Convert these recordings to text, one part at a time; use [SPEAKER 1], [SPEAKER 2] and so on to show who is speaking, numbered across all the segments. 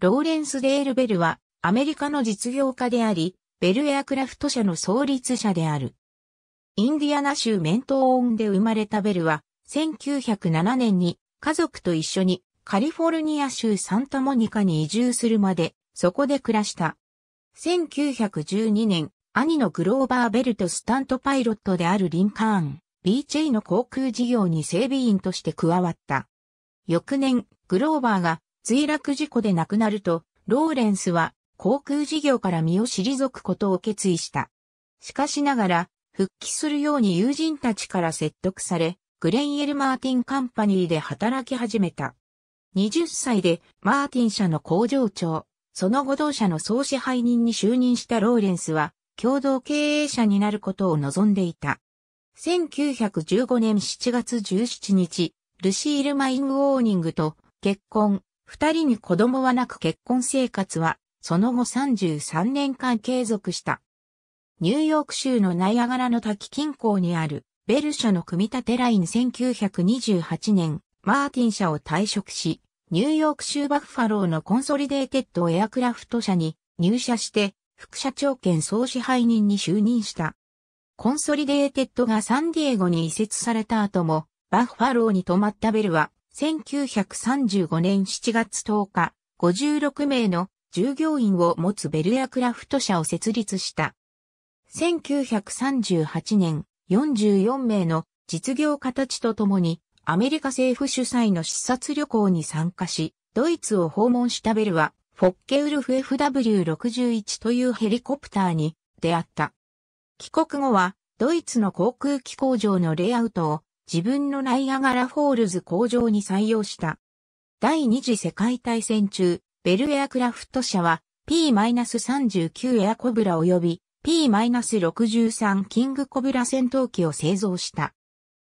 [SPEAKER 1] ローレンス・デール・ベルは、アメリカの実業家であり、ベルエアクラフト社の創立者である。インディアナ州メントオーンで生まれたベルは、1907年に家族と一緒にカリフォルニア州サンタモニカに移住するまで、そこで暮らした。1912年、兄のグローバー・ベルとスタントパイロットであるリンカーン、BJ の航空事業に整備員として加わった。翌年、グローバーが墜落事故で亡くなると、ローレンスは航空事業から身を退くことを決意した。しかしながら、復帰するように友人たちから説得され、グレンエル・マーティン・カンパニーで働き始めた。20歳でマーティン社の工場長、その後同社の総支配人に就任したローレンスは、共同経営者になることを望んでいた。1915年7月17日、ルシール・マイング・オーニングと結婚、二人に子供はなく結婚生活は、その後33年間継続した。ニューヨーク州のナイアガラの滝近郊にある、ベル社の組み立てライン1928年、マーティン社を退職し、ニューヨーク州バッファローのコンソリデーテッドエアクラフト社に入社して、副社長兼総支配人に就任した。コンソリデーテッドがサンディエゴに移設された後も、バッファローに泊まったベルは、1935年7月10日、56名の従業員を持つベルヤクラフト社を設立した。1938年、44名の実業家たちと共に、アメリカ政府主催の視察旅行に参加し、ドイツを訪問したベルは、フォッケウルフ FW61 というヘリコプターに出会った。帰国後は、ドイツの航空機工場のレイアウトを自分のナイアガラフォールズ工場に採用した。第二次世界大戦中、ベルエアクラフト社は P-39 エアコブラ及び P-63 キングコブラ戦闘機を製造した。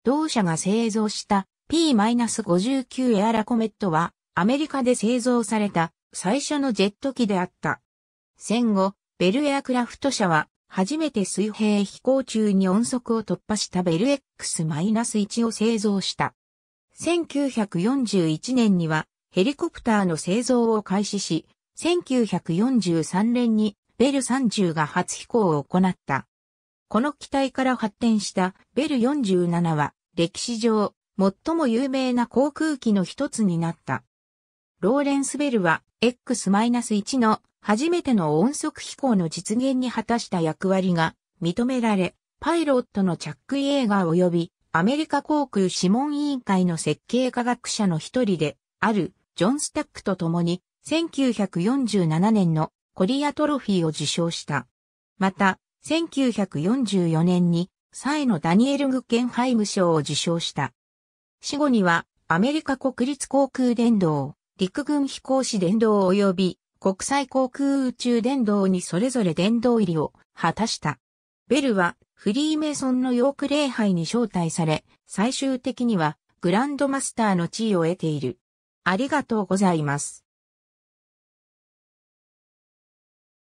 [SPEAKER 1] 同社が製造した P-59 エアラコメットはアメリカで製造された最初のジェット機であった。戦後、ベルエアクラフト社は初めて水平飛行中に音速を突破したベル X-1 を製造した。1941年にはヘリコプターの製造を開始し、1943年にベル30が初飛行を行った。この機体から発展したベル47は歴史上最も有名な航空機の一つになった。ローレンス・ベルは X-1 の初めての音速飛行の実現に果たした役割が認められ、パイロットのチャック・イエーガー及びアメリカ航空諮問委員会の設計科学者の一人であるジョン・スタックと共に1947年のコリアトロフィーを受賞した。また、1944年にサイのダニエル・グッケンハイム賞を受賞した。死後にはアメリカ国立航空伝道、陸軍飛行士伝道及び国際航空宇宙伝道にそれぞれ伝道入りを果たした。ベルはフリーメイソンのヨーク礼拝に招待され、最終的にはグランドマスターの地位を得ている。ありがとうございます。